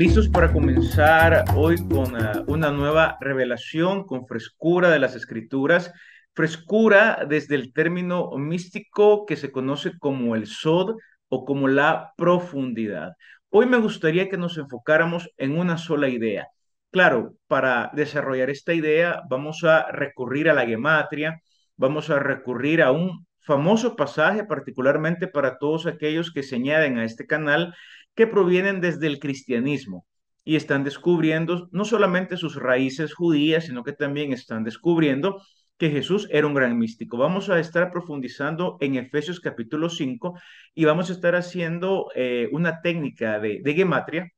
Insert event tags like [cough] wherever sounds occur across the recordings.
listos para comenzar hoy con ah, una nueva revelación, con frescura de las escrituras, frescura desde el término místico que se conoce como el sod o como la profundidad. Hoy me gustaría que nos enfocáramos en una sola idea. Claro, para desarrollar esta idea vamos a recurrir a la gematria, vamos a recurrir a un famoso pasaje, particularmente para todos aquellos que se añaden a este canal, que provienen desde el cristianismo y están descubriendo no solamente sus raíces judías, sino que también están descubriendo que Jesús era un gran místico. Vamos a estar profundizando en Efesios capítulo 5 y vamos a estar haciendo eh, una técnica de, de gematria,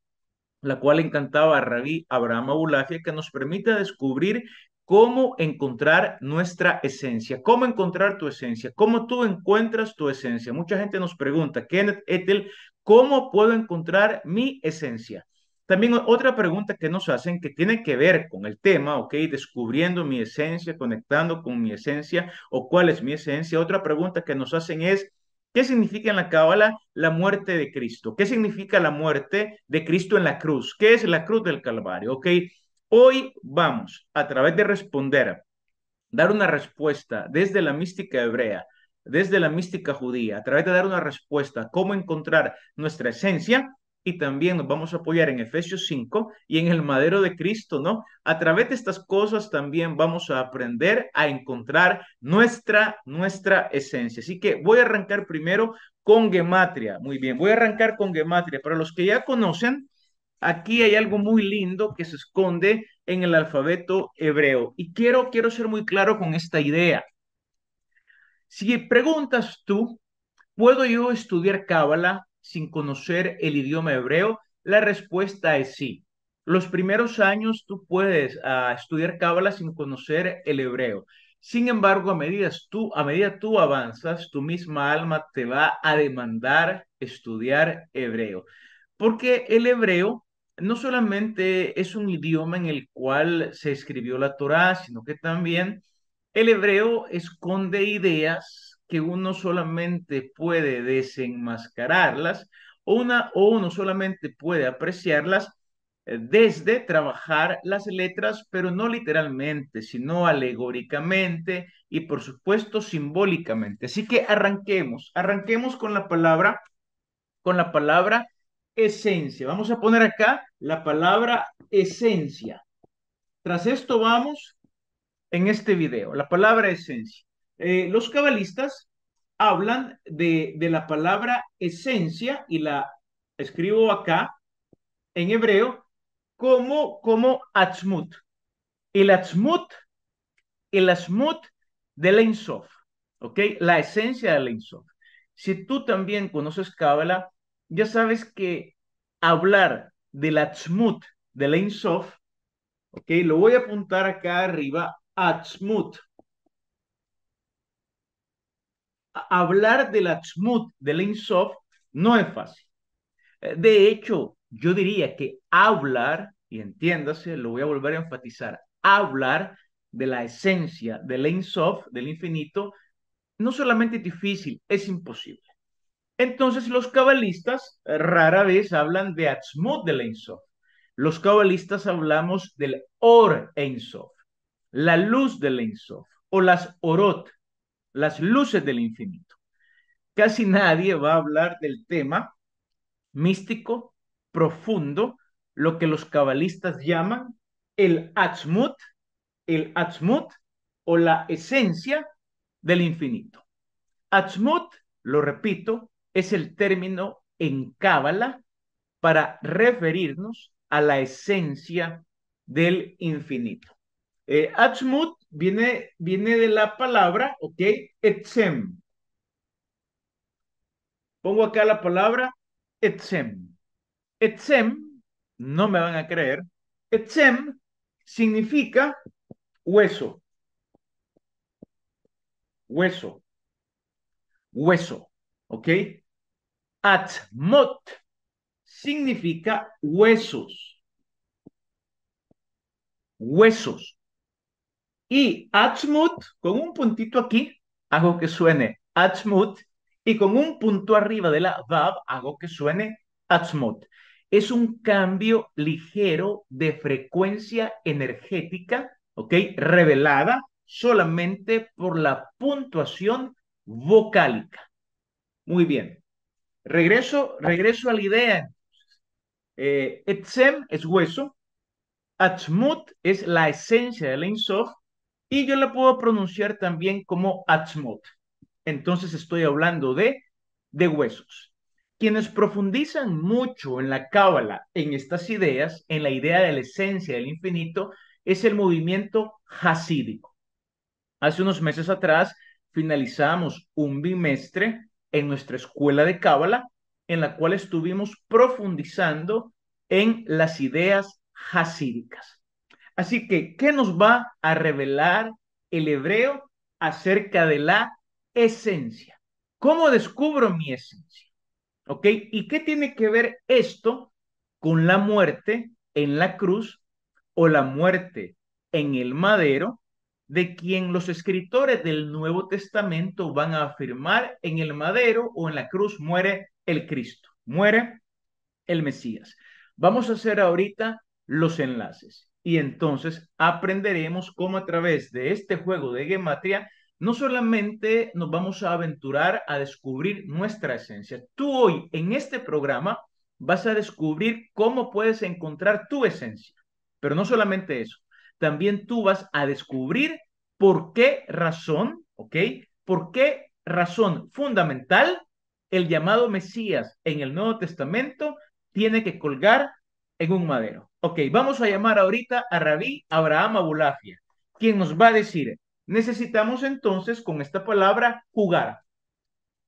la cual encantaba a Rabí Abraham Abulafia, que nos permita descubrir cómo encontrar nuestra esencia, cómo encontrar tu esencia, cómo tú encuentras tu esencia. Mucha gente nos pregunta, Kenneth Ethel, ¿Cómo puedo encontrar mi esencia? También otra pregunta que nos hacen que tiene que ver con el tema, ¿ok? Descubriendo mi esencia, conectando con mi esencia o cuál es mi esencia. Otra pregunta que nos hacen es, ¿qué significa en la Cábala la muerte de Cristo? ¿Qué significa la muerte de Cristo en la cruz? ¿Qué es la cruz del Calvario? ¿Ok? Hoy vamos a través de responder, dar una respuesta desde la mística hebrea desde la mística judía, a través de dar una respuesta, cómo encontrar nuestra esencia, y también nos vamos a apoyar en Efesios 5 y en el madero de Cristo, ¿no? A través de estas cosas también vamos a aprender a encontrar nuestra, nuestra esencia. Así que voy a arrancar primero con Gematria. Muy bien, voy a arrancar con Gematria. Para los que ya conocen, aquí hay algo muy lindo que se esconde en el alfabeto hebreo. Y quiero, quiero ser muy claro con esta idea. Si preguntas tú, ¿puedo yo estudiar Cábala sin conocer el idioma hebreo? La respuesta es sí. Los primeros años tú puedes ah, estudiar Cábala sin conocer el hebreo. Sin embargo, a medida, tú, a medida tú avanzas, tu misma alma te va a demandar estudiar hebreo. Porque el hebreo no solamente es un idioma en el cual se escribió la Torá, sino que también el hebreo esconde ideas que uno solamente puede desenmascararlas o, una, o uno solamente puede apreciarlas eh, desde trabajar las letras, pero no literalmente, sino alegóricamente y por supuesto simbólicamente. Así que arranquemos, arranquemos con la palabra, con la palabra esencia. Vamos a poner acá la palabra esencia. Tras esto vamos en este video, la palabra esencia. Eh, los cabalistas hablan de, la palabra esencia y la escribo acá en hebreo como, como atzmut. El atzmut, el atzmut del Sof, ¿ok? La esencia del Sof. Si tú también conoces Kabbalah, ya sabes que hablar del atzmut del Sof, ¿ok? Lo voy a apuntar acá arriba atzmut. Hablar del atzmut, del Sof, no es fácil. Eh, de hecho, yo diría que hablar, y entiéndase, lo voy a volver a enfatizar, hablar de la esencia del Sof, del infinito, no solamente es difícil, es imposible. Entonces los cabalistas eh, rara vez hablan de Atzmut del Sof Los cabalistas hablamos del Or Sof la luz del Ensof o las Orot, las luces del infinito. Casi nadie va a hablar del tema místico, profundo, lo que los cabalistas llaman el Atzmut, el Atzmut o la esencia del infinito. Atzmut, lo repito, es el término en Cábala para referirnos a la esencia del infinito. Eh, viene, viene de la palabra, ¿ok? Etzem. Pongo acá la palabra Etzem. Etzem, no me van a creer, Etzem significa hueso. Hueso. Hueso, ¿ok? Atmot significa huesos. Huesos. Y Atzmut, con un puntito aquí, hago que suene Atzmut, y con un punto arriba de la Vav, hago que suene Atzmut. Es un cambio ligero de frecuencia energética, ¿ok? Revelada solamente por la puntuación vocálica. Muy bien. Regreso, regreso a la idea. Eh, etzem es hueso. Atzmut es la esencia del Insof y yo la puedo pronunciar también como atzmot. Entonces estoy hablando de, de huesos. Quienes profundizan mucho en la cábala, en estas ideas, en la idea de la esencia del infinito, es el movimiento hasídico. Hace unos meses atrás finalizamos un bimestre en nuestra escuela de cábala, en la cual estuvimos profundizando en las ideas hasídicas. Así que, ¿qué nos va a revelar el hebreo acerca de la esencia? ¿Cómo descubro mi esencia? ¿Ok? ¿Y qué tiene que ver esto con la muerte en la cruz o la muerte en el madero de quien los escritores del Nuevo Testamento van a afirmar en el madero o en la cruz muere el Cristo, muere el Mesías. Vamos a hacer ahorita los enlaces y entonces aprenderemos cómo a través de este juego de gematria no solamente nos vamos a aventurar a descubrir nuestra esencia. Tú hoy en este programa vas a descubrir cómo puedes encontrar tu esencia. Pero no solamente eso, también tú vas a descubrir por qué razón, ¿ok? ¿Por qué razón fundamental el llamado Mesías en el Nuevo Testamento tiene que colgar en un madero? Ok, vamos a llamar ahorita a Rabí Abraham Abulafia, quien nos va a decir, necesitamos entonces con esta palabra jugar,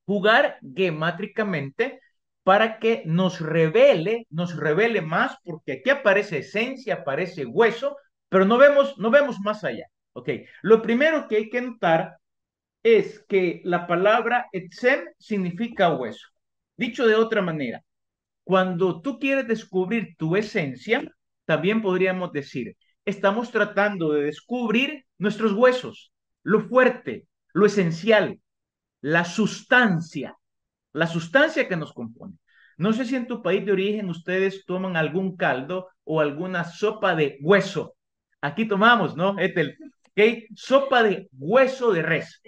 jugar gemátricamente para que nos revele, nos revele más, porque aquí aparece esencia, aparece hueso, pero no vemos, no vemos más allá. Ok, lo primero que hay que notar es que la palabra etzem significa hueso. Dicho de otra manera, cuando tú quieres descubrir tu esencia, también podríamos decir, estamos tratando de descubrir nuestros huesos, lo fuerte, lo esencial, la sustancia, la sustancia que nos compone. No sé si en tu país de origen ustedes toman algún caldo o alguna sopa de hueso. Aquí tomamos, ¿no? ¿ok? Sopa de hueso de res.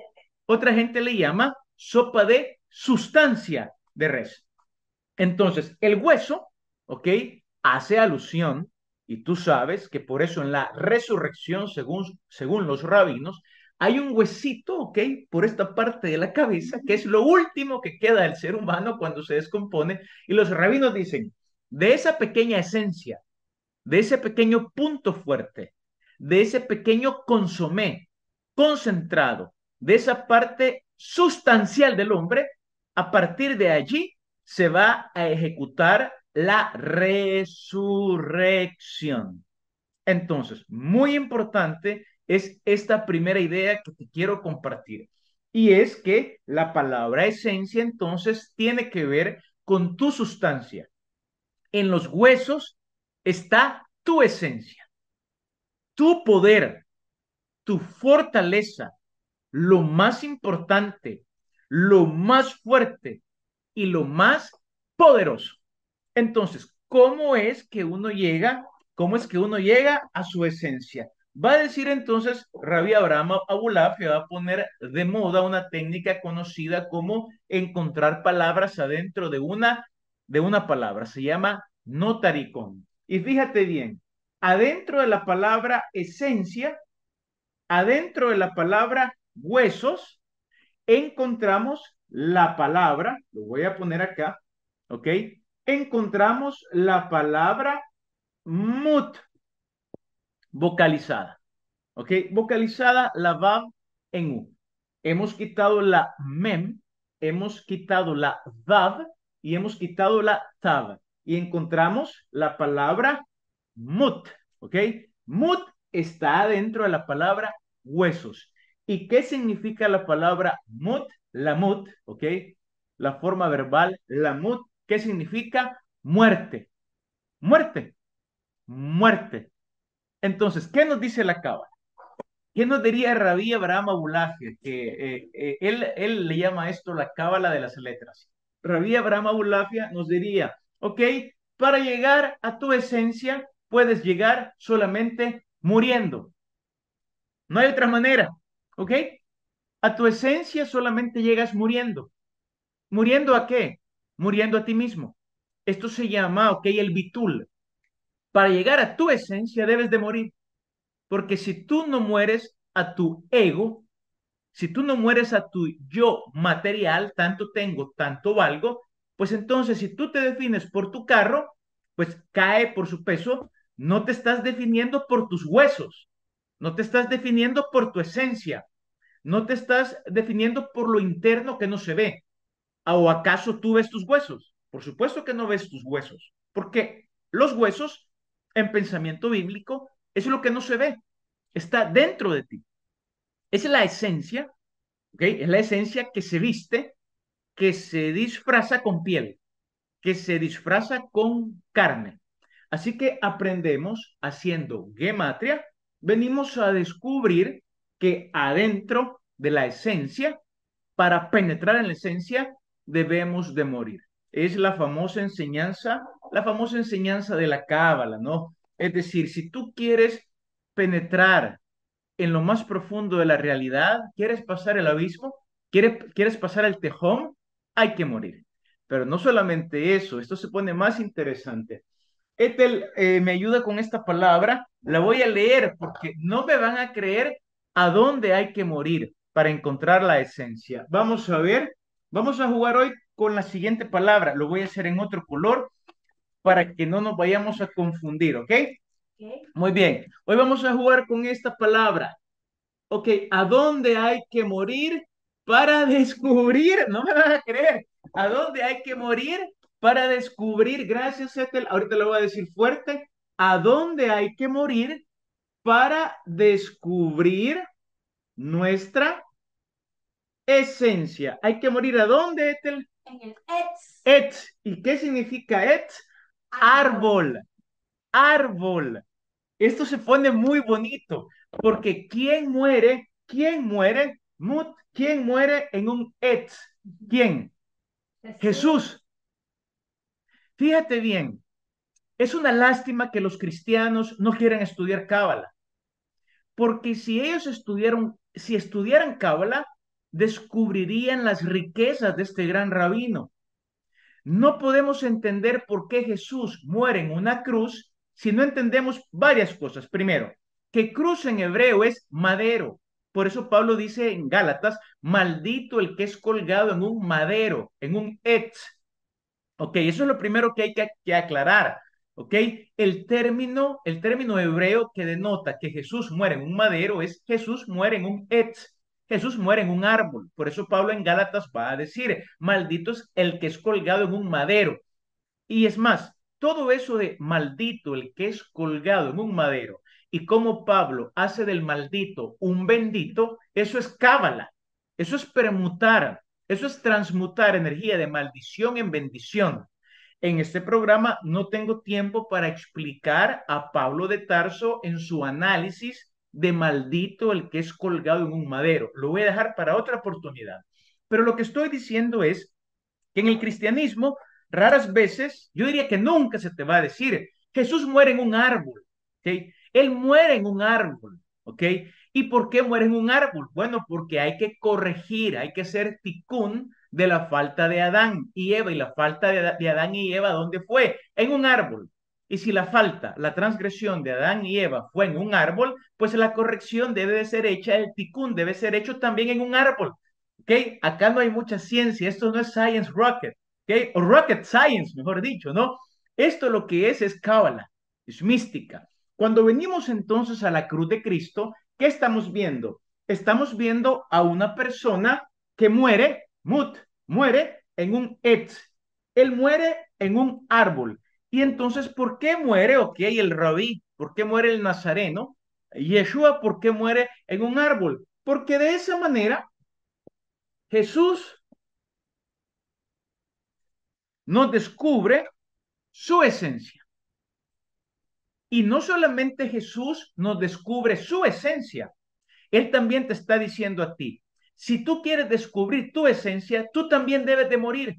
Otra gente le llama sopa de sustancia de res. Entonces, el hueso, ¿ok? Hace alusión y tú sabes que por eso en la resurrección, según, según los rabinos, hay un huesito, ¿ok? Por esta parte de la cabeza, que es lo último que queda del ser humano cuando se descompone. Y los rabinos dicen, de esa pequeña esencia, de ese pequeño punto fuerte, de ese pequeño consomé concentrado, de esa parte sustancial del hombre, a partir de allí se va a ejecutar la resurrección. Entonces, muy importante es esta primera idea que te quiero compartir. Y es que la palabra esencia entonces tiene que ver con tu sustancia. En los huesos está tu esencia, tu poder, tu fortaleza, lo más importante, lo más fuerte y lo más poderoso. Entonces, ¿cómo es que uno llega? ¿Cómo es que uno llega a su esencia? Va a decir entonces Rabbi Abraham Abulaf que va a poner de moda una técnica conocida como encontrar palabras adentro de una, de una palabra. Se llama notaricón. Y fíjate bien, adentro de la palabra esencia, adentro de la palabra huesos, encontramos la palabra, lo voy a poner acá, ¿ok? encontramos la palabra mut, vocalizada. ¿Ok? Vocalizada la vav en U. Hemos quitado la mem, hemos quitado la vav y hemos quitado la tab. Y encontramos la palabra mut. ¿Ok? Mut está dentro de la palabra huesos. ¿Y qué significa la palabra mut? La mut, ¿ok? La forma verbal, la mut, ¿Qué significa muerte? Muerte. Muerte. Entonces, ¿qué nos dice la cábala? ¿Qué nos diría Rabí Abraham Abulafia? Que eh, eh, él, él, le llama esto la cábala de las letras. Rabí Abraham Abulafia nos diría, ok, para llegar a tu esencia puedes llegar solamente muriendo. No hay otra manera, ¿ok? A tu esencia solamente llegas muriendo. ¿Muriendo a qué? muriendo a ti mismo. Esto se llama, ok, el bitul. Para llegar a tu esencia debes de morir, porque si tú no mueres a tu ego, si tú no mueres a tu yo material, tanto tengo, tanto valgo, pues entonces si tú te defines por tu carro, pues cae por su peso, no te estás definiendo por tus huesos, no te estás definiendo por tu esencia, no te estás definiendo por lo interno que no se ve, ¿O acaso tú ves tus huesos? Por supuesto que no ves tus huesos, porque los huesos, en pensamiento bíblico, es lo que no se ve, está dentro de ti. es la esencia, ¿ok? Es la esencia que se viste, que se disfraza con piel, que se disfraza con carne. Así que aprendemos haciendo gematria, venimos a descubrir que adentro de la esencia, para penetrar en la esencia, debemos de morir. Es la famosa enseñanza, la famosa enseñanza de la cábala, ¿no? Es decir, si tú quieres penetrar en lo más profundo de la realidad, quieres pasar el abismo, quieres, quieres pasar el tejón, hay que morir. Pero no solamente eso, esto se pone más interesante. Ethel eh, me ayuda con esta palabra, la voy a leer porque no me van a creer a dónde hay que morir para encontrar la esencia. Vamos a ver Vamos a jugar hoy con la siguiente palabra. Lo voy a hacer en otro color para que no nos vayamos a confundir, ¿ok? Muy bien. Hoy vamos a jugar con esta palabra. Ok, ¿a dónde hay que morir para [laughs] descubrir? No me vas a creer. ¿A dónde hay que morir para descubrir? Gracias, Ethel. Ahorita lo voy a decir fuerte. ¿A dónde hay que morir para descubrir nuestra esencia. Hay que morir a dónde, Ethel? En el etz. Etz. ¿Y qué significa etz? Árbol. Árbol. Esto se pone muy bonito, porque ¿quién muere? ¿Quién muere? Mut, ¿quién muere en un et ¿Quién? Jesús. Fíjate bien, es una lástima que los cristianos no quieran estudiar Cábala, porque si ellos estudiaron, si estudiaran Cábala, descubrirían las riquezas de este gran rabino. No podemos entender por qué Jesús muere en una cruz si no entendemos varias cosas. Primero, que cruz en hebreo es madero. Por eso Pablo dice en Gálatas, maldito el que es colgado en un madero, en un et". Ok, eso es lo primero que hay que, aclarar. ¿ok? El término, el término hebreo que denota que Jesús muere en un madero es Jesús muere en un et. Jesús muere en un árbol. Por eso Pablo en Gálatas va a decir, maldito es el que es colgado en un madero. Y es más, todo eso de maldito el que es colgado en un madero y cómo Pablo hace del maldito un bendito, eso es cábala, eso es permutar, eso es transmutar energía de maldición en bendición. En este programa no tengo tiempo para explicar a Pablo de Tarso en su análisis de maldito el que es colgado en un madero. Lo voy a dejar para otra oportunidad. Pero lo que estoy diciendo es que en el cristianismo raras veces, yo diría que nunca se te va a decir, Jesús muere en un árbol, ¿ok? Él muere en un árbol, ¿ok? ¿Y por qué muere en un árbol? Bueno, porque hay que corregir, hay que ser ticún de la falta de Adán y Eva. ¿Y la falta de, Adán y Eva dónde fue? En un árbol. Y si la falta, la transgresión de Adán y Eva fue en un árbol, pues la corrección debe de ser hecha, el ticún debe ser hecho también en un árbol. ¿Ok? Acá no hay mucha ciencia, esto no es science rocket, ¿ok? O rocket science, mejor dicho, ¿no? Esto lo que es es cábala, es mística. Cuando venimos entonces a la cruz de Cristo, ¿qué estamos viendo? Estamos viendo a una persona que muere, mut, muere en un et. Él muere en un árbol. Y entonces, ¿por qué muere, ok, el rabí? ¿Por qué muere el nazareno? Yeshua, ¿por qué muere en un árbol? Porque de esa manera, Jesús nos descubre su esencia. Y no solamente Jesús nos descubre su esencia, Él también te está diciendo a ti, si tú quieres descubrir tu esencia, tú también debes de morir.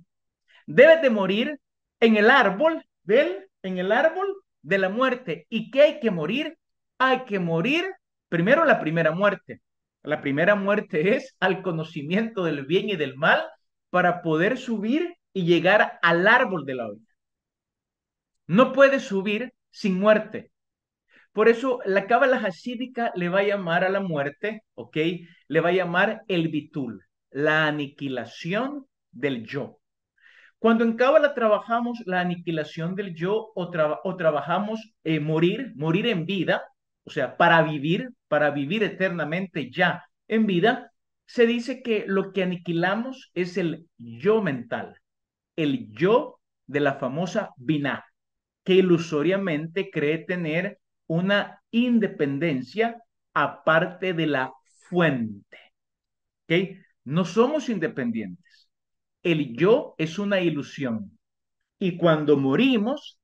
Debes de morir en el árbol del en el árbol de la muerte. ¿Y qué hay que morir? Hay que morir primero la primera muerte. La primera muerte es al conocimiento del bien y del mal para poder subir y llegar al árbol de la vida. No puedes subir sin muerte. Por eso la cábala hasídica le va a llamar a la muerte, ¿ok? Le va a llamar el bitul, la aniquilación del yo. Cuando en Cábala trabajamos la aniquilación del yo o, trabajamos eh, morir, morir en vida, o sea, para vivir, para vivir eternamente ya en vida, se dice que lo que aniquilamos es el yo mental, el yo de la famosa Binah, que ilusoriamente cree tener una independencia aparte de la fuente. ¿Ok? No somos independientes el yo es una ilusión. Y cuando morimos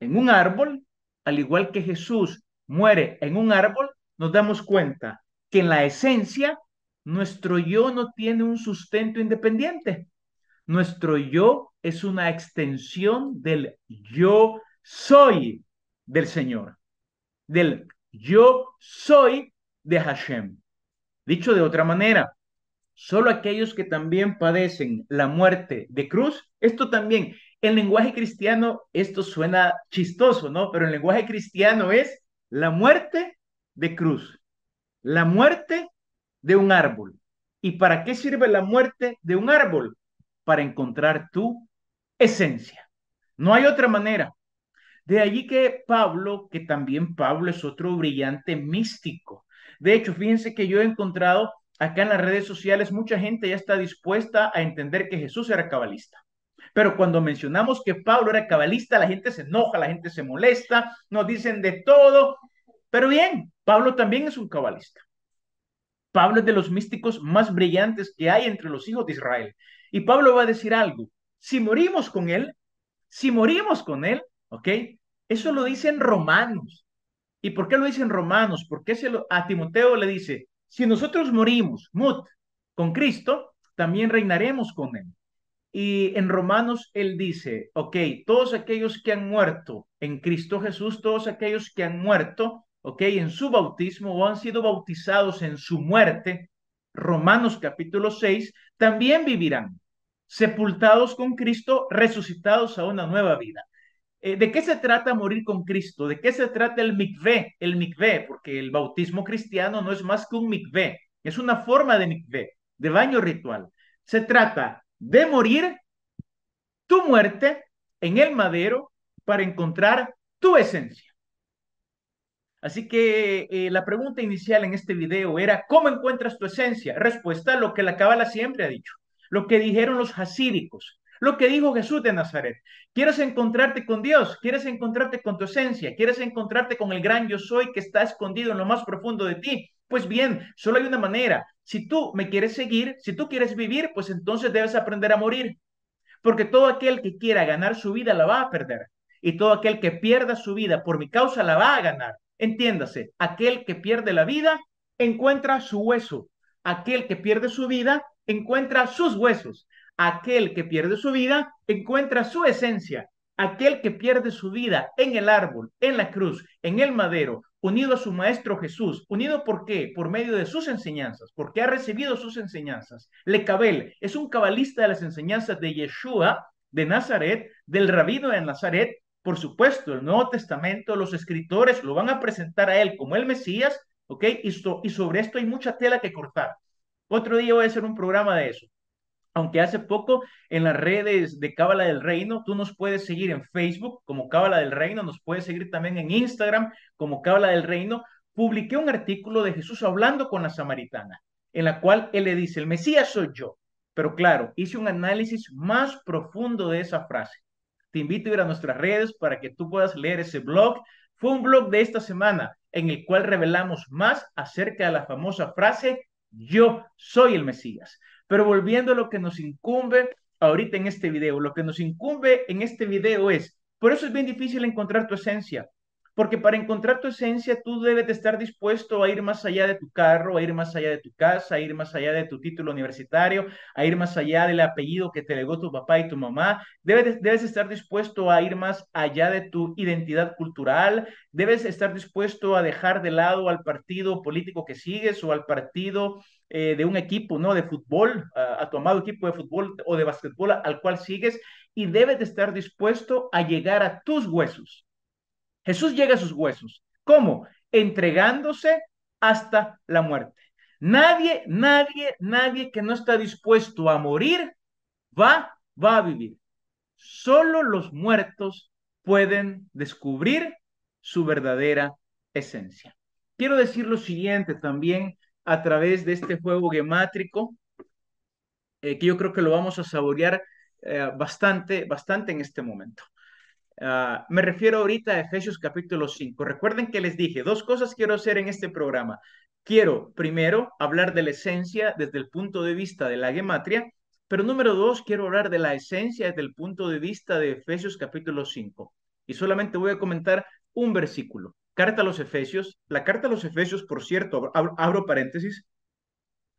en un árbol, al igual que Jesús muere en un árbol, nos damos cuenta que en la esencia nuestro yo no tiene un sustento independiente. Nuestro yo es una extensión del yo soy del Señor, del yo soy de Hashem. Dicho de otra manera, solo aquellos que también padecen la muerte de cruz. Esto también, en lenguaje cristiano, esto suena chistoso, ¿no? Pero en lenguaje cristiano es la muerte de cruz, la muerte de un árbol. ¿Y para qué sirve la muerte de un árbol? Para encontrar tu esencia. No hay otra manera. De allí que Pablo, que también Pablo es otro brillante místico. De hecho, fíjense que yo he encontrado acá en las redes sociales mucha gente ya está dispuesta a entender que Jesús era cabalista. Pero cuando mencionamos que Pablo era cabalista, la gente se enoja, la gente se molesta, nos dicen de todo. Pero bien, Pablo también es un cabalista. Pablo es de los místicos más brillantes que hay entre los hijos de Israel. Y Pablo va a decir algo. Si morimos con él, si morimos con él, ¿ok? Eso lo dicen romanos. ¿Y por qué lo dicen romanos? Porque a Timoteo le dice, si nosotros morimos, mut, con Cristo, también reinaremos con Él. Y en Romanos Él dice, ok, todos aquellos que han muerto en Cristo Jesús, todos aquellos que han muerto, ok, en su bautismo o han sido bautizados en su muerte, Romanos capítulo 6, también vivirán, sepultados con Cristo, resucitados a una nueva vida. Eh, ¿De qué se trata morir con Cristo? ¿De qué se trata el mikvé? El mikvé, porque el bautismo cristiano no es más que un mikvé, es una forma de mikvé, de baño ritual. Se trata de morir tu muerte en el madero para encontrar tu esencia. Así que eh, la pregunta inicial en este video era, ¿cómo encuentras tu esencia? Respuesta a lo que la Cábala siempre ha dicho, lo que dijeron los hasídicos, lo que dijo Jesús de Nazaret. Quieres encontrarte con Dios, quieres encontrarte con tu esencia, quieres encontrarte con el gran yo soy que está escondido en lo más profundo de ti. Pues bien, solo hay una manera. Si tú me quieres seguir, si tú quieres vivir, pues entonces debes aprender a morir. Porque todo aquel que quiera ganar su vida la va a perder. Y todo aquel que pierda su vida por mi causa la va a ganar. Entiéndase, aquel que pierde la vida encuentra su hueso. Aquel que pierde su vida encuentra sus huesos aquel que pierde su vida encuentra su esencia. Aquel que pierde su vida en el árbol, en la cruz, en el madero, unido a su Maestro Jesús, unido por qué? Por medio de sus enseñanzas, porque ha recibido sus enseñanzas. Lecabel es un cabalista de las enseñanzas de Yeshua, de Nazaret, del rabino de Nazaret. Por supuesto, el Nuevo Testamento, los escritores lo van a presentar a él como el Mesías, ¿ok? Y, y sobre esto hay mucha tela que cortar. Otro día voy a hacer un programa de eso. Aunque hace poco en las redes de Cábala del Reino, tú nos puedes seguir en Facebook como Cábala del Reino, nos puedes seguir también en Instagram como Cábala del Reino. Publiqué un artículo de Jesús hablando con la samaritana, en la cual él le dice, el Mesías soy yo. Pero claro, hice un análisis más profundo de esa frase. Te invito a ir a nuestras redes para que tú puedas leer ese blog. Fue un blog de esta semana en el cual revelamos más acerca de la famosa frase, yo soy el Mesías. Pero volviendo a lo que nos incumbe ahorita en este video, lo que nos incumbe en este video es, por eso es bien difícil encontrar tu esencia, porque para encontrar tu esencia, tú debes estar dispuesto a ir más allá de tu carro, a ir más allá de tu casa, a ir más allá de tu título universitario, a ir más allá del apellido que te legó tu papá y tu mamá. Debes, estar dispuesto a ir más allá de tu identidad cultural. Debes estar dispuesto a dejar de lado al partido político que sigues o al partido eh, de un equipo, ¿no? De fútbol, a, tu amado equipo de fútbol o de básquetbol al cual sigues. Y debes estar dispuesto a llegar a tus huesos Jesús llega a sus huesos. ¿Cómo? Entregándose hasta la muerte. Nadie, nadie, nadie que no está dispuesto a morir va, va a vivir. Solo los muertos pueden descubrir su verdadera esencia. Quiero decir lo siguiente también a través de este juego gemátrico, eh, que yo creo que lo vamos a saborear eh, bastante, bastante en este momento. Ah, me refiero ahorita a Efesios capítulo 5. Recuerden que les dije, dos cosas quiero hacer en este programa. Quiero, primero, hablar de la esencia desde el punto de vista de la gematria, pero número dos, quiero hablar de la esencia desde el punto de vista de Efesios capítulo 5. Y solamente voy a comentar un versículo. Carta a los Efesios. La carta a los Efesios, por cierto, abro paréntesis,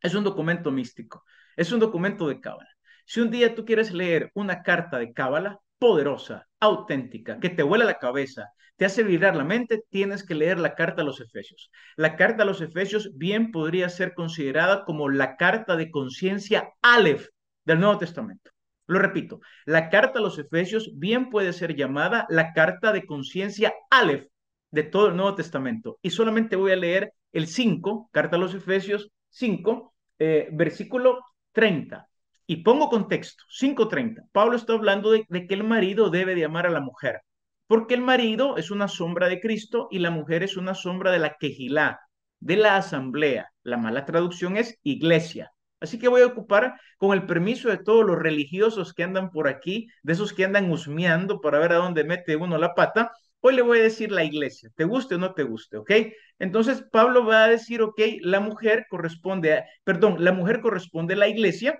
es un documento místico, es un documento de Cábala. Si un día tú quieres leer una carta de Cábala, poderosa, auténtica, que te vuela la cabeza, te hace vibrar la mente, tienes que leer la carta a los Efesios. La carta a los Efesios bien podría ser considerada como la carta de conciencia Aleph del Nuevo Testamento. Lo repito, la carta a los Efesios bien puede ser llamada la carta de conciencia Aleph de todo el Nuevo Testamento. Y solamente voy a leer el 5, carta a los Efesios 5, eh, versículo 30. Y pongo contexto, 5.30. Pablo está hablando de, que el marido debe de amar a la mujer, porque el marido es una sombra de Cristo y la mujer es una sombra de la quejilá, de la asamblea. La mala traducción es iglesia. Así que voy a ocupar, con el permiso de todos los religiosos que andan por aquí, de esos que andan husmeando para ver a dónde mete uno la pata, hoy le voy a decir la iglesia, te guste o no te guste, ¿ok? Entonces Pablo va a decir, ok, la mujer corresponde a, perdón, la mujer corresponde a la iglesia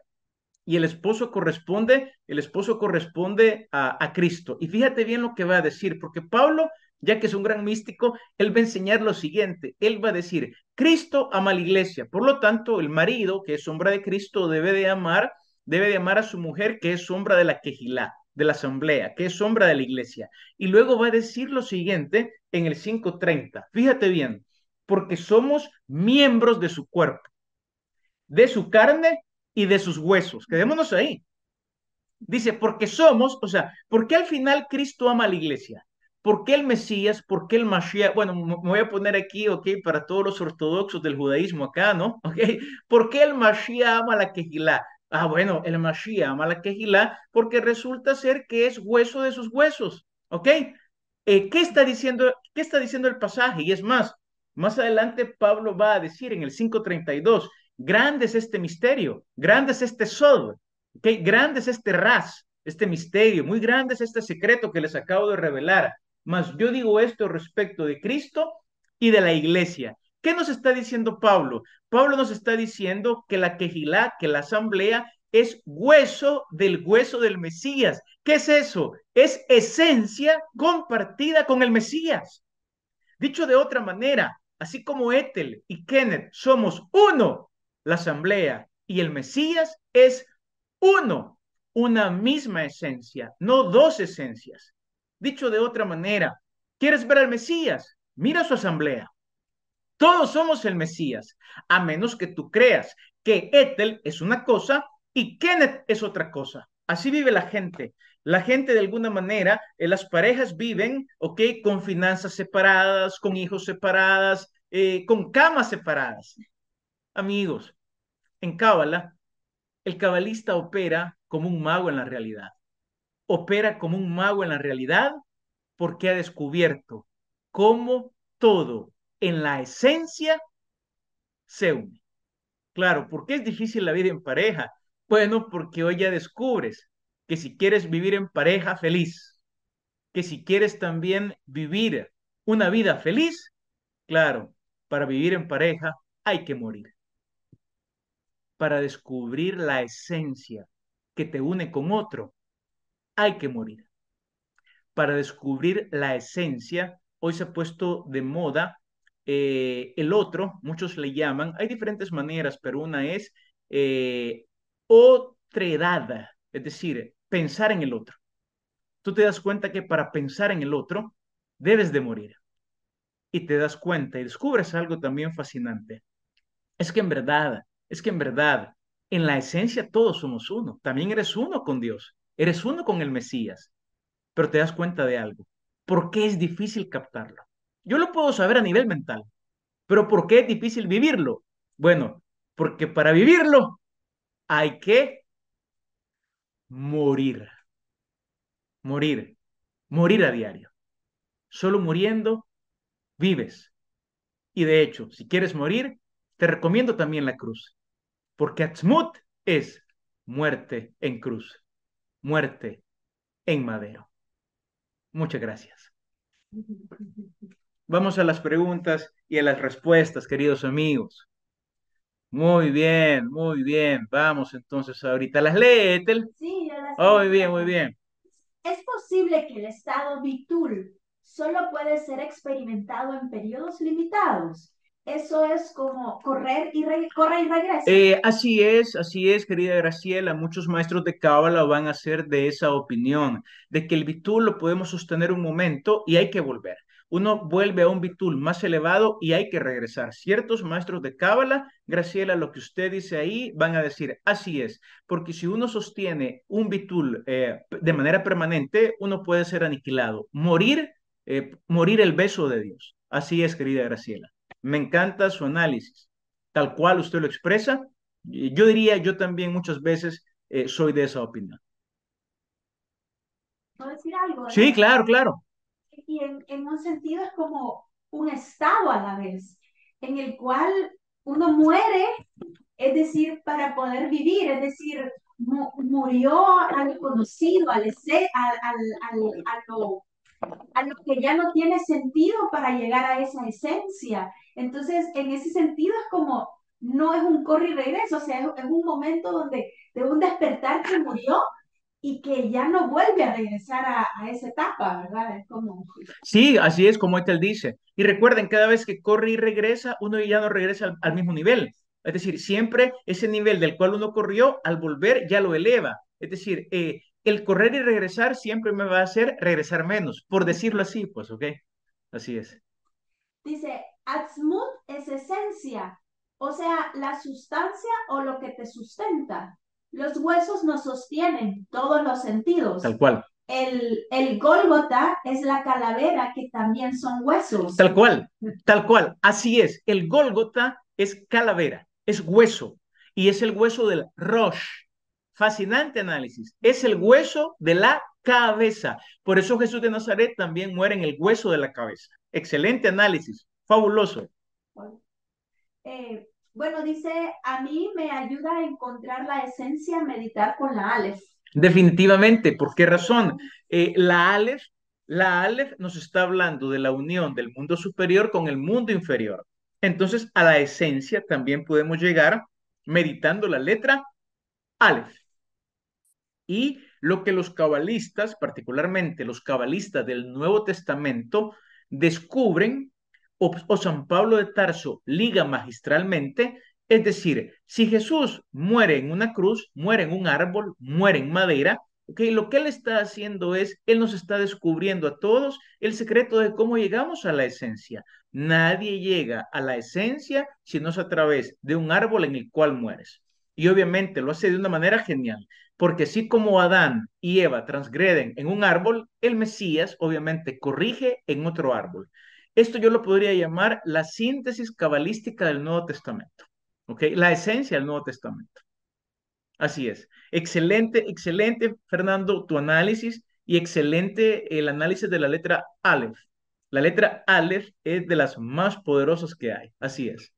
y el esposo corresponde, el esposo corresponde a, Cristo. Y fíjate bien lo que va a decir, porque Pablo, ya que es un gran místico, él va a enseñar lo siguiente, él va a decir, Cristo ama la iglesia, por lo tanto, el marido, que es sombra de Cristo, debe de amar, debe de amar a su mujer, que es sombra de la quejilá, de la asamblea, que es sombra de la iglesia. Y luego va a decir lo siguiente en el 5.30, fíjate bien, porque somos miembros de su cuerpo, de su carne y de sus huesos. Quedémonos ahí. Dice, porque somos, o sea, porque al final Cristo ama a la iglesia? ¿Por qué el Mesías? ¿Por qué el Mashiach? Bueno, me voy a poner aquí, ok, para todos los ortodoxos del judaísmo acá, ¿no? [laughs] Okay, ¿por qué el Mashiach ama a la Kejilá? Ah, bueno, el Mashiach ama a la Kejilá porque resulta ser que es hueso de sus huesos, ok. Eh, ¿qué, está diciendo, ¿Qué está diciendo el pasaje? Y es más, más adelante Pablo va a decir en el 532, Grande es este misterio, grande es este sol, que grande es este ras, este misterio, muy grande es este secreto que les acabo de revelar. Mas yo digo esto respecto de Cristo y de la iglesia. ¿Qué nos está diciendo Pablo? Pablo nos está diciendo que la quejilá, que la asamblea es hueso del hueso del Mesías. ¿Qué es eso? Es esencia compartida con el Mesías. Dicho de otra manera, así como Ethel y Kenneth somos uno, la asamblea y el Mesías es uno, una misma esencia, no dos esencias. Dicho de otra manera, ¿quieres ver al Mesías? Mira su asamblea. Todos somos el Mesías, a menos que tú creas que Ethel es una cosa y Kenneth es otra cosa. Así vive la gente. La gente de alguna manera, eh, las parejas viven, ¿ok? Con finanzas separadas, con hijos separadas, eh, con camas separadas. Amigos, en Cábala, el cabalista opera como un mago en la realidad. Opera como un mago en la realidad porque ha descubierto cómo todo en la esencia se une. Claro, ¿por qué es difícil la vida en pareja? Bueno, porque hoy ya descubres que si quieres vivir en pareja feliz, que si quieres también vivir una vida feliz, claro, para vivir en pareja hay que morir para descubrir la esencia que te une con otro, hay que morir. Para descubrir la esencia, hoy se ha puesto de moda eh, el otro, muchos le llaman, hay diferentes maneras, pero una es eh, otredad, es decir, pensar en el otro. Tú te das cuenta que para pensar en el otro debes de morir. Y te das cuenta y descubres algo también fascinante. Es que en verdad es que en verdad, en la esencia todos somos uno. También eres uno con Dios, eres uno con el Mesías. Pero te das cuenta de algo. ¿Por qué es difícil captarlo? Yo lo puedo saber a nivel mental, pero ¿por qué es difícil vivirlo? Bueno, porque para vivirlo hay que morir. Morir. Morir a diario. Solo muriendo vives. Y de hecho, si quieres morir, te recomiendo también la cruz. Porque Atzmut es muerte en cruz, muerte en madero. Muchas gracias. Vamos a las preguntas y a las respuestas, queridos amigos. Muy bien, muy bien. Vamos entonces ahorita. ¿Las lee, Sí, las oh, Muy bien, muy bien. ¿Es posible que el estado Bitul solo puede ser experimentado en periodos limitados? Eso es como correr y, corre eh, así es, así es, querida Graciela. Muchos maestros de Cábala van a ser de esa opinión, de que el bitul lo podemos sostener un momento y hay que volver. Uno vuelve a un bitul más elevado y hay que regresar. Ciertos maestros de Cábala, Graciela, lo que usted dice ahí, van a decir, así es, porque si uno sostiene un bitul eh, de manera permanente, uno puede ser aniquilado, morir, eh, morir el beso de Dios. Así es, querida Graciela. Me encanta su análisis, tal cual usted lo expresa. Yo diría, yo también muchas veces eh, soy de esa opinión. ¿Puedo decir algo? Sí, claro, claro. Y en, un sentido es como un estado a la vez, en el cual uno muere, es decir, para poder vivir, es decir, murió ...al conocido, al, al, al, a, lo, a lo que ya no tiene sentido para llegar a esa esencia. Entonces, en ese sentido es como, no es un corre y regreso, o sea, es, un momento donde de un despertar que murió y que ya no vuelve a regresar a, a esa etapa, ¿verdad? Es como... Sí, así es como él dice. Y recuerden, cada vez que corre y regresa, uno ya no regresa al, mismo nivel. Es decir, siempre ese nivel del cual uno corrió, al volver ya lo eleva. Es decir, eh, el correr y regresar siempre me va a hacer regresar menos, por decirlo así, pues, ¿ok? Así es. Dice, Atzmut es esencia, o sea, la sustancia o lo que te sustenta. Los huesos nos sostienen todos los sentidos. Tal cual. El, el Gólgota es la calavera que también son huesos. Tal cual, tal cual. Así es. El Gólgota es calavera, es hueso. Y es el hueso del Rosh. Fascinante análisis. Es el hueso de la cabeza. Por eso Jesús de Nazaret también muere en el hueso de la cabeza. Excelente análisis. Fabuloso. Eh, bueno, dice, a mí me ayuda a encontrar la esencia, meditar con la Aleph. Definitivamente, ¿por qué razón? Eh, la Aleph, la Aleph nos está hablando de la unión del mundo superior con el mundo inferior. Entonces, a la esencia también podemos llegar meditando la letra Aleph. Y lo que los cabalistas, particularmente los cabalistas del Nuevo Testamento, descubren o San Pablo de Tarso liga magistralmente, es decir, si Jesús muere en una cruz, muere en un árbol, muere en madera, okay, lo que Él está haciendo es, Él nos está descubriendo a todos el secreto de cómo llegamos a la esencia. Nadie llega a la esencia si no es a través de un árbol en el cual mueres. Y obviamente lo hace de una manera genial, porque así como Adán y Eva transgreden en un árbol, el Mesías obviamente corrige en otro árbol. Esto yo lo podría llamar la síntesis cabalística del Nuevo Testamento, ¿ok? La esencia del Nuevo Testamento. Así es. Excelente, excelente, Fernando, tu análisis y excelente el análisis de la letra Aleph. La letra Aleph es de las más poderosas que hay. Así es.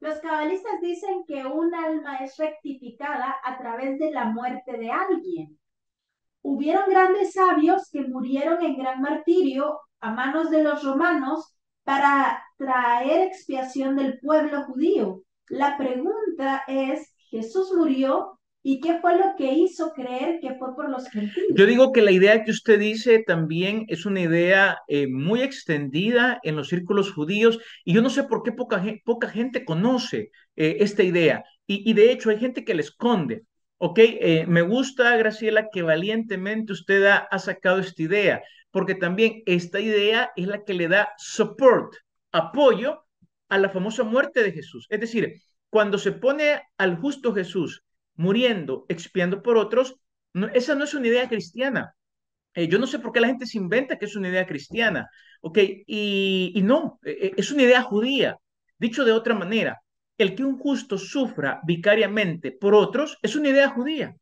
Los cabalistas dicen que un alma es rectificada a través de la muerte de alguien. Hubieron grandes sabios que murieron en gran martirio a manos de los romanos para traer expiación del pueblo judío. La pregunta es, ¿Jesús murió? ¿Y qué fue lo que hizo creer que fue por los gentiles? Yo digo que la idea que usted dice también es una idea eh, muy extendida en los círculos judíos y yo no sé por qué poca, poca gente conoce eh, esta idea. Y, y de hecho hay gente que la esconde. Ok, eh, me gusta, Graciela, que valientemente usted ha, sacado esta idea, porque también esta idea es la que le da support, apoyo a la famosa muerte de Jesús. Es decir, cuando se pone al justo Jesús muriendo, expiando por otros, esa no es una idea cristiana. Eh, yo no sé por qué la gente se inventa que es una idea cristiana. Ok, y, no, eh, es una idea judía. Dicho de otra manera, el que un justo sufra vicariamente por otros es una idea judía.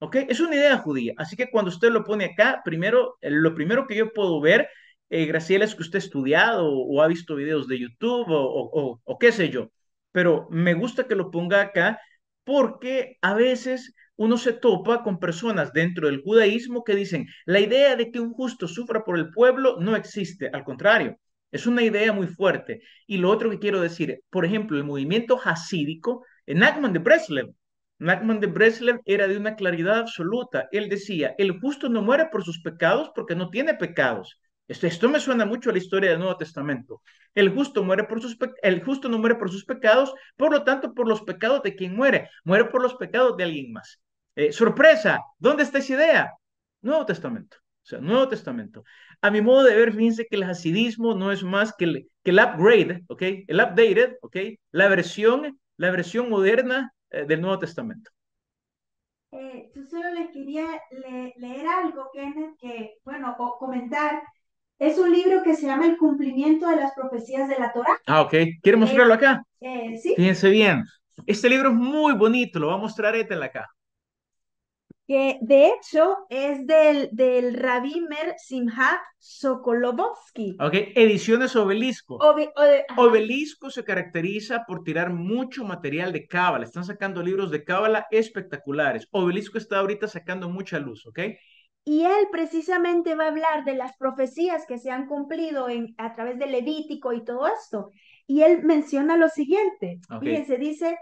¿Ok? Es una idea judía. Así que cuando usted lo pone acá, primero, eh, lo primero que yo puedo ver, eh, Graciela, es que usted ha estudiado o, ha visto videos de YouTube o qué sé yo. Pero me gusta que lo ponga acá porque a veces uno se topa con personas dentro del judaísmo que dicen, la idea de que un justo sufra por el pueblo no existe, al contrario, es una idea muy fuerte. Y lo otro que quiero decir, por ejemplo, el movimiento hasídico, Nachman de Breslev. Nachman de Breslev era de una claridad absoluta. Él decía, el justo no muere por sus pecados porque no tiene pecados. Esto, me suena mucho a la historia del Nuevo Testamento. El justo, muere por sus el justo no muere por sus pecados, por lo tanto, por los pecados de quien muere, muere por los pecados de alguien más. Eh, sorpresa, ¿dónde está esa idea? Nuevo Testamento. O sea, Nuevo Testamento. A mi modo de ver, fíjense que el hasidismo no es más que el, que el upgrade, ¿ok? El updated, ¿ok? La versión, la versión moderna eh, del Nuevo Testamento. Eh, yo solo les quería leer algo, Kenneth, que, bueno, o comentar. Es un libro que se llama El cumplimiento de las profecías de la Torá. Ah, ok. ¿Quiere eh, mostrarlo acá? sí. Fíjense bien. Este libro es muy bonito, lo va a mostrar la acá que de hecho es del, del Mer Simha Sokolobovsky. Ok, ediciones obelisco. obelisco se caracteriza por tirar mucho material de cábala. Están sacando libros de cábala espectaculares. Obelisco está ahorita sacando mucha luz, ¿ok? Y él precisamente va a hablar de las profecías que se han cumplido en, a través del Levítico y todo esto. Y él menciona lo siguiente. Okay. se dice,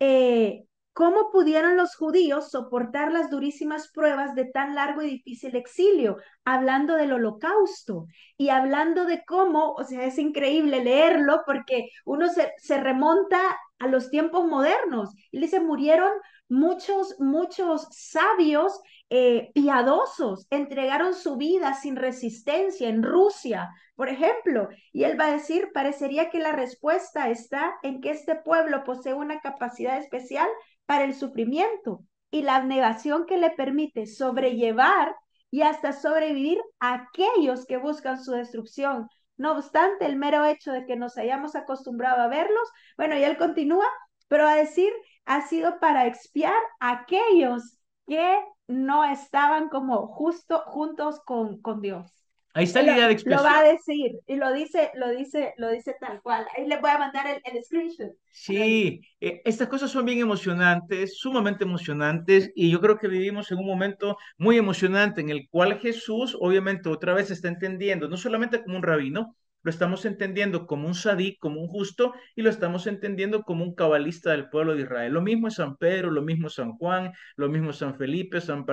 eh, ¿Cómo pudieron los judíos soportar las durísimas pruebas de tan largo y difícil exilio? Hablando del holocausto y hablando de cómo, o sea, es increíble leerlo porque uno se, remonta a los tiempos modernos. Y dice, murieron muchos, muchos sabios eh, piadosos, entregaron su vida sin resistencia en Rusia, por ejemplo. Y él va a decir, parecería que la respuesta está en que este pueblo posee una capacidad especial para el sufrimiento y la abnegación que le permite sobrellevar y hasta sobrevivir a aquellos que buscan su destrucción. No obstante, el mero hecho de que nos hayamos acostumbrado a verlos, bueno, y él continúa, pero a decir, ha sido para expiar a aquellos que no estaban como justo juntos con, con Dios. Ahí está la idea de expresión. Lo va a decir y lo dice, lo dice, lo dice tal cual. Ahí le voy a mandar el, el screenshot. Sí, eh, estas cosas son bien emocionantes, sumamente emocionantes y yo creo que vivimos en un momento muy emocionante en el cual Jesús obviamente otra vez está entendiendo, no solamente como un rabino, lo estamos entendiendo como un sadí, como un justo, y lo estamos entendiendo como un cabalista del pueblo de Israel. Lo mismo es San Pedro, lo mismo San Juan, lo mismo San Felipe, San,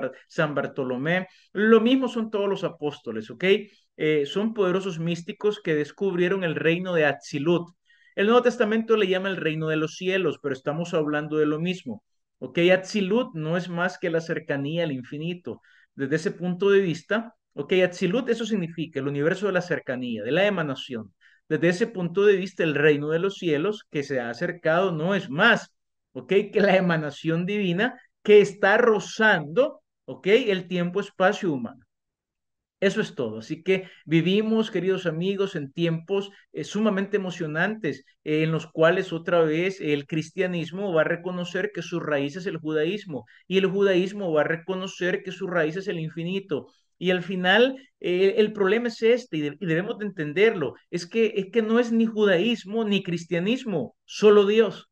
Bartolomé, lo mismo son todos los apóstoles, ¿ok? Eh, son poderosos místicos que descubrieron el reino de Atzilut. El Nuevo Testamento le llama el reino de los cielos, pero estamos hablando de lo mismo. ¿Ok? Atzilut no es más que la cercanía al infinito. Desde ese punto de vista, Ok, Atzilut, eso significa el universo de la cercanía, de la emanación. Desde ese punto de vista, el reino de los cielos que se ha acercado no es más, ok, que la emanación divina que está rozando, ok, el tiempo-espacio humano. Eso es todo. Así que vivimos, queridos amigos, en tiempos eh, sumamente emocionantes, eh, en los cuales otra vez el cristianismo va a reconocer que su raíz es el judaísmo y el judaísmo va a reconocer que su raíz es el infinito y al final eh, el problema es este y, debemos de entenderlo. Es que, es que no es ni judaísmo ni cristianismo, solo Dios.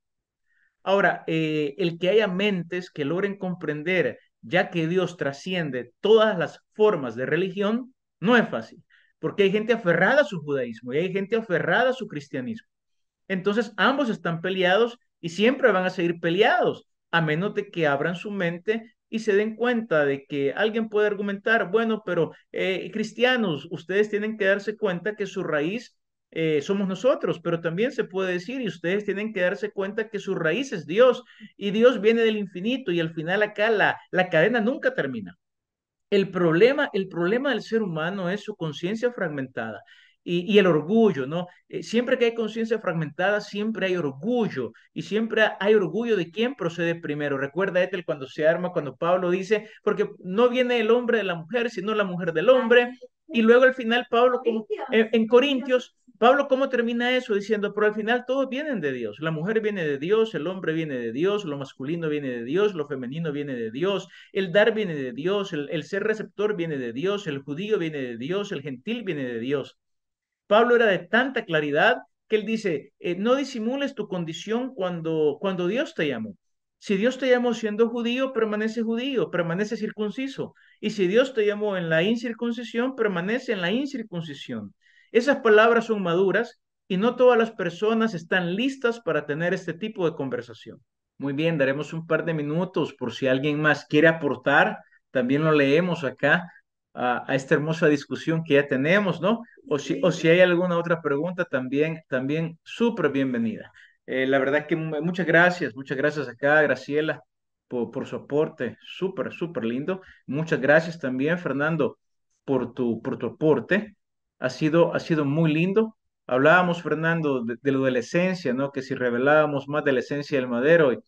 Ahora, eh, el que haya mentes que logren comprender, ya que Dios trasciende todas las formas de religión, no es fácil, porque hay gente aferrada a su judaísmo y hay gente aferrada a su cristianismo. Entonces, ambos están peleados y siempre van a seguir peleados, a menos de que abran su mente y se den cuenta de que alguien puede argumentar, bueno, pero eh, cristianos, ustedes tienen que darse cuenta que su raíz eh, somos nosotros, pero también se puede decir, y ustedes tienen que darse cuenta que su raíz es Dios, y Dios viene del infinito, y al final acá la, la cadena nunca termina. El problema, el problema del ser humano es su conciencia fragmentada y, el orgullo, ¿no? Eh, siempre que hay conciencia fragmentada, siempre hay orgullo y siempre hay orgullo de quién procede primero. Recuerda Ethel cuando se arma, cuando Pablo dice, porque no viene el hombre de la mujer, sino la mujer del hombre. Y luego al final Pablo, en, Corintios, Pablo, ¿cómo termina eso? Diciendo, pero al final todos vienen de Dios. La mujer viene de Dios, el hombre viene de Dios, lo masculino viene de Dios, lo femenino viene de Dios, el dar viene de Dios, el ser receptor viene de Dios, el judío viene de Dios, el gentil viene de Dios. Pablo era de tanta claridad que él dice, eh, no disimules tu condición cuando, cuando Dios te llamó. Si Dios te llamó siendo judío, permanece judío, permanece circunciso. Y si Dios te llamó en la incircuncisión, permanece en la incircuncisión. Esas palabras son maduras y no todas las personas están listas para tener este tipo de conversación. Muy bien, daremos un par de minutos por si alguien más quiere aportar. También lo leemos acá a, esta hermosa discusión que ya tenemos, ¿no? O si, o si hay alguna otra pregunta, también, también súper bienvenida. Eh, la verdad que muchas gracias, muchas gracias acá, Graciela, por, por su aporte, súper, súper lindo. Muchas gracias también, Fernando, por tu, por tu aporte. Ha sido, ha sido muy lindo. Hablábamos, Fernando, de, lo de la esencia, ¿no? Que si revelábamos más de la esencia del madero, y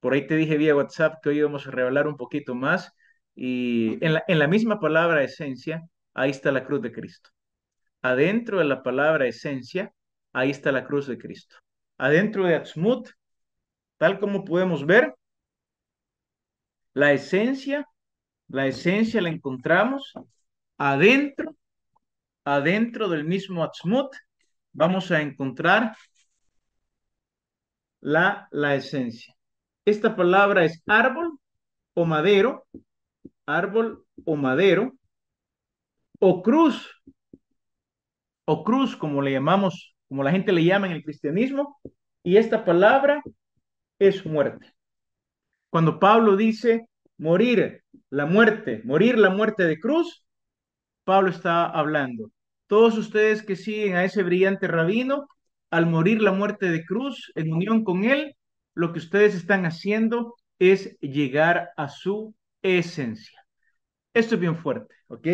por ahí te dije vía WhatsApp que hoy íbamos a revelar un poquito más y en la, en la misma palabra esencia, ahí está la cruz de Cristo. Adentro de la palabra esencia, ahí está la cruz de Cristo. Adentro de Atzmut, tal como podemos ver, la esencia, la esencia la encontramos adentro, adentro del mismo Atzmut, vamos a encontrar la, la esencia. Esta palabra es árbol o madero, árbol o madero, o cruz, o cruz como le llamamos, como la gente le llama en el cristianismo, y esta palabra es muerte. Cuando Pablo dice morir la muerte, morir la muerte de cruz, Pablo está hablando. Todos ustedes que siguen a ese brillante rabino, al morir la muerte de cruz en unión con él, lo que ustedes están haciendo es llegar a su esencia. Esto es bien fuerte, ¿ok?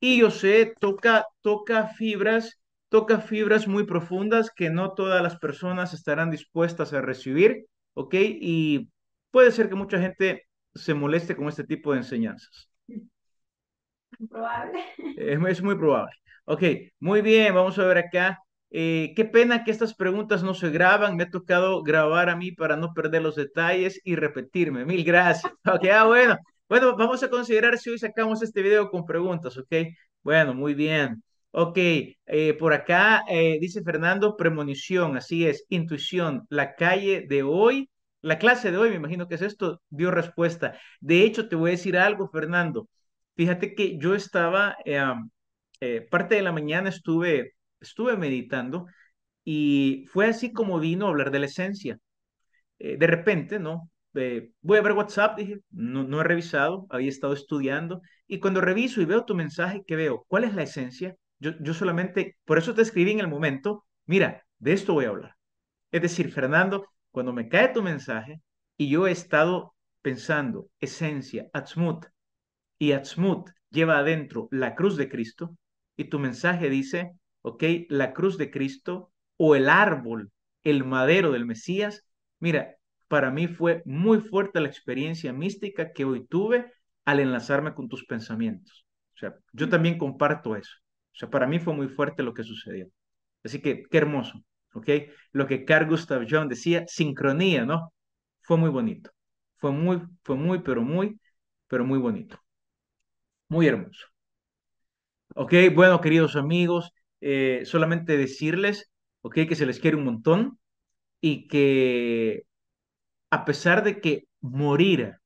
Y yo sé, toca, toca fibras, toca fibras muy profundas que no todas las personas estarán dispuestas a recibir, ¿ok? Y puede ser que mucha gente se moleste con este tipo de enseñanzas. Probable. Es, muy probable. Ok, muy bien, vamos a ver acá. Eh, qué pena que estas preguntas no se graban. Me ha tocado grabar a mí para no perder los detalles y repetirme. Mil gracias. Ok, ah, bueno. Bueno, vamos a considerar si hoy sacamos este video con preguntas, ¿ok? Bueno, muy bien. Ok, eh, por acá eh, dice Fernando, premonición, así es, intuición, la calle de hoy, la clase de hoy, me imagino que es esto, dio respuesta. De hecho, te voy a decir algo, Fernando. Fíjate que yo estaba, eh, parte de la mañana estuve, estuve meditando y fue así como vino a hablar de la esencia. de repente, ¿no? voy a ver WhatsApp, dije, no, he revisado, había estado estudiando, y cuando reviso y veo tu mensaje, ¿qué veo? ¿Cuál es la esencia? Yo, yo solamente, por eso te escribí en el momento, mira, de esto voy a hablar. Es decir, Fernando, cuando me cae tu mensaje y yo he estado pensando, esencia, atzmut, y atzmut lleva adentro la cruz de Cristo, y tu mensaje dice, ok, la cruz de Cristo o el árbol, el madero del Mesías, mira, para mí fue muy fuerte la experiencia mística que hoy tuve al enlazarme con tus pensamientos. O sea, yo mm. también comparto eso. O sea, para mí fue muy fuerte lo que sucedió. Así que, qué hermoso, ¿ok? Lo que Carl Gustav Jung decía, sincronía, ¿no? Fue muy bonito. Fue muy, fue muy, pero muy, pero muy bonito. Muy hermoso. Ok, bueno, queridos amigos, eh, solamente decirles, ok, que se les quiere un montón y que a pesar de que morir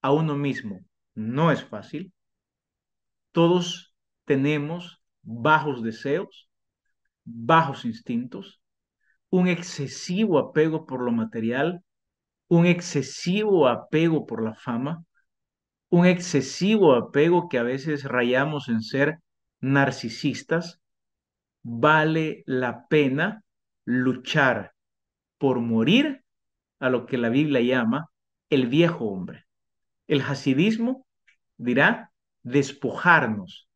a uno mismo no es fácil, todos tenemos bajos deseos, bajos instintos, un excesivo apego por lo material, un excesivo apego por la fama, un excesivo apego que a veces rayamos en ser narcisistas, vale la pena luchar por morir a lo que la Biblia llama el viejo hombre. El hasidismo dirá despojarnos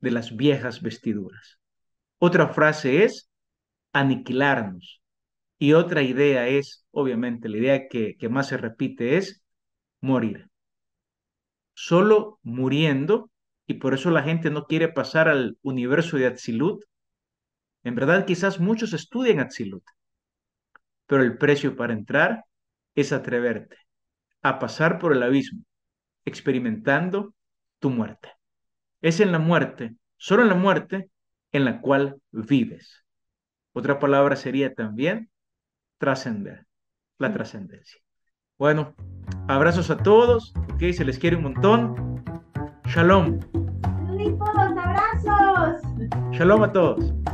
de las viejas vestiduras. Otra frase es aniquilarnos. Y otra idea es, obviamente, la idea que, más se repite es morir. Solo muriendo, y por eso la gente no quiere pasar al universo de Atsilut, en verdad quizás muchos estudian Atsilut pero el precio para entrar es atreverte a pasar por el abismo, experimentando tu muerte. Es en la muerte, solo en la muerte, en la cual vives. Otra palabra sería también trascender, la trascendencia. Bueno, abrazos a todos, ok, se les quiere un montón. Shalom. de abrazos. Shalom a todos.